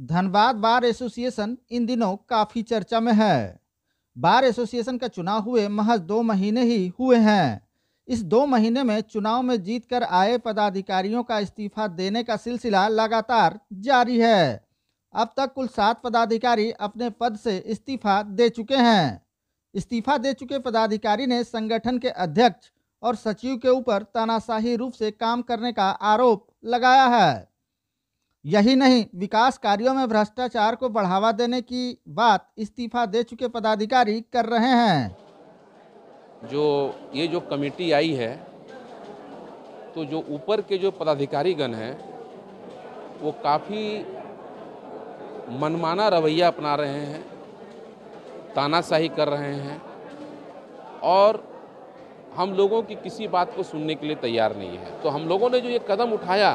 Dhanbad bar association in दिनों काफ़ी चर्चा में है बार एसोसिएशन का चुनाव हुए महज दो महीने ही हुए हैं इस दो महीने में चुनाव में जीत कर आए पदाधिकारियों का इस्तीफा देने का सिलसिला लगातार जारी है अब तक कुल सात पदाधिकारी अपने पद से इस्तीफा दे चुके हैं इस्तीफा दे चुके पदाधिकारी ने संगठन के अध्यक्ष और सचिव के ऊपर तानाशाही रूप से काम करने का आरोप लगाया है यही नहीं विकास कार्यों में भ्रष्टाचार को बढ़ावा देने की बात इस्तीफा दे चुके पदाधिकारी कर रहे हैं जो ये जो कमेटी आई है तो जो ऊपर के जो पदाधिकारीगण हैं वो काफ़ी मनमाना रवैया अपना रहे हैं तानाशाही कर रहे हैं और हम लोगों की किसी बात को सुनने के लिए तैयार नहीं है तो हम लोगों ने जो ये कदम उठाया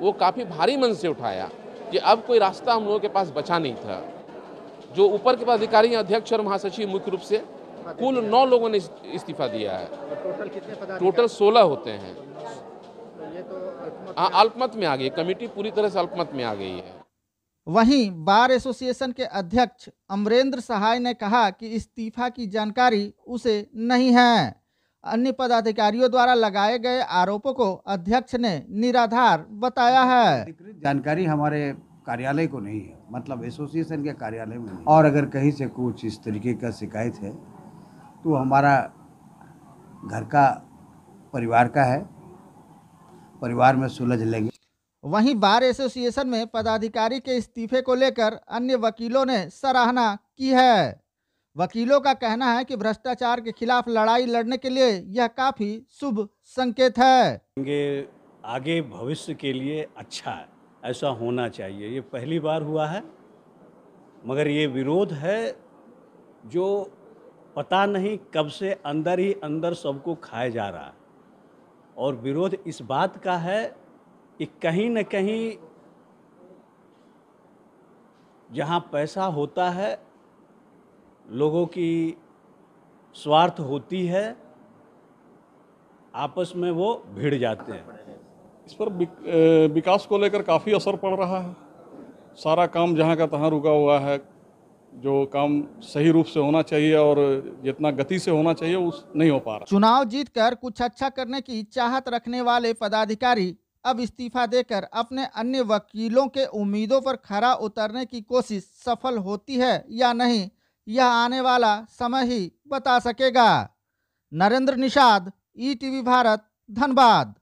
वो काफ़ी भारी मन से उठाया कि अब कोई रास्ता हम लोगों के पास बचा नहीं था जो ऊपर के पदाधिकारी अध्यक्ष और महासचिव मुख्य रूप से कुल नौ लोगों ने इस्तीफा दिया है तो टोटल कितने टोटल सोलह होते हैं तो तो हाँ अल्पमत में आ गई कमेटी पूरी तरह से अल्पमत में आ गई है वहीं बार एसोसिएशन के अध्यक्ष अमरेंद्र सहाय ने कहा कि इस्तीफा की जानकारी उसे नहीं है अन्य पदाधिकारियों द्वारा लगाए गए आरोपों को अध्यक्ष ने निराधार बताया है जानकारी हमारे कार्यालय को नहीं है मतलब एसोसिएशन के कार्यालय में और अगर कहीं से कुछ इस तरीके का शिकायत है तो हमारा घर का परिवार का है परिवार में सुलझ लेंगे वहीं बार एसोसिएशन में पदाधिकारी के इस्तीफे को लेकर अन्य वकीलों ने सराहना की है वकीलों का कहना है कि भ्रष्टाचार के खिलाफ लड़ाई लड़ने के लिए यह काफी शुभ संकेत है आगे भविष्य के लिए अच्छा है ऐसा होना चाहिए ये पहली बार हुआ है मगर ये विरोध है जो पता नहीं कब से अंदर ही अंदर सबको खाया जा रहा है और विरोध इस बात का है कि कहीं न कहीं जहाँ पैसा होता है लोगों की स्वार्थ होती है आपस में वो भिड़ जाते हैं इस पर विकास को लेकर काफ़ी असर पड़ रहा है सारा काम जहाँ का तहाँ रुका हुआ है जो काम सही रूप से होना चाहिए और जितना गति से होना चाहिए उस नहीं हो पा रहा चुनाव जीत कर कुछ अच्छा करने की चाहत रखने वाले पदाधिकारी अब इस्तीफा देकर अपने अन्य वकीलों के उम्मीदों पर खरा उतरने की कोशिश सफल होती है या नहीं यह आने वाला समय ही बता सकेगा नरेंद्र निषाद ई टीवी भारत धनबाद